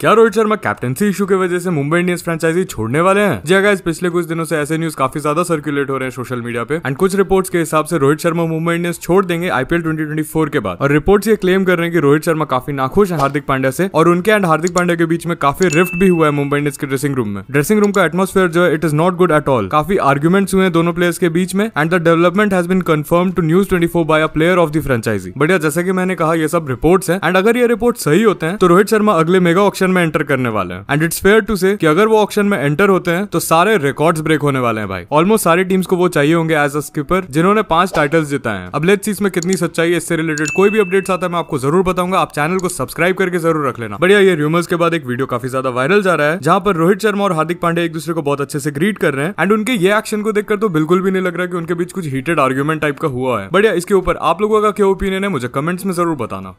क्या Rohit Sharma captaincy issue की वजह से मुंबई इंडियंस फ्रेंचाइजी छोड़ने वाले हैं जी अगर हाँ पिछले कुछ दिनों से ऐसे न्यूज काफी ज्यादा सर्कुलेट हो रहे हैं सोशल मीडिया पे एंड कुछ रिपोर्ट्स के हिसाब से रोहित शर्मा मुंबई इंडियंस छोड़ देंगे आईपीएल 2024 के बाद और रिपोर्ट्स ये क्लेम कर रहे हैं कि रोहित शर्मा काफी नाखुश है हार्दिक पांड्या से और उनके एंड हार्दिक पांड्या के बीच में काफी रिफ्ट भी हुआ है मुंबई इंडियंस के ड्रेसिंग रूम में ड्रेसिंग रूम का एटमोस्फेयर जो है it is not good at all काफी आर्ग्यूमेंट्स हुए हैं दोनों प्लेयर्स के बीच में and the development has been confirm to news twenty four by a player of the franchise बढ़िया जैसे कि मैंने कहा यह सब रिपोर्ट्स है एंड अगर ये रिपोर्ट सही होते हैं तो रोहित शर्मा अगले मेगा ऑप्शन ऑक्शन में एंटर करने वाले हैं एंड इट्स फेयर टू से कि अगर वो ऑक्शन में एंटर होते हैं तो सारे रिकॉर्ड्स ब्रेक होने वाले हैं भाई ऑलमोस्ट सारी टीम्स को वो चाहिए होंगे एज अ स्कीपर जिन्होंने पांच टाइटल्स जिताए हैं अब लेट्स इसमें कितनी सच्चाई है इससे रिलेटेड कोई भी अपडेट्स आता है मैं आपको जरूर बताऊंगा आप चैनल को सब्सक्राइब करके जरूर रख लेना बढ़िया ये रूमर्स के बाद एक वीडियो काफी ज्यादा वायरल जा रहा है जहां पर रोहित शर्मा और हार्दिक पांडे एक दूसरे को बहुत अच्छे से ग्रीट कर रहे हैं एंड उनके ये एक्शन को देखकर तो बिल्कुल भी नहीं लग रहा कि उनके बीच कुछ हीटेड आर्ग्यूमेंट टाइप का हुआ है बढ़िया इसके ऊपर आप लोगों का क्या ओपिनियन है मुझे कमेंट्स में जरूर बताना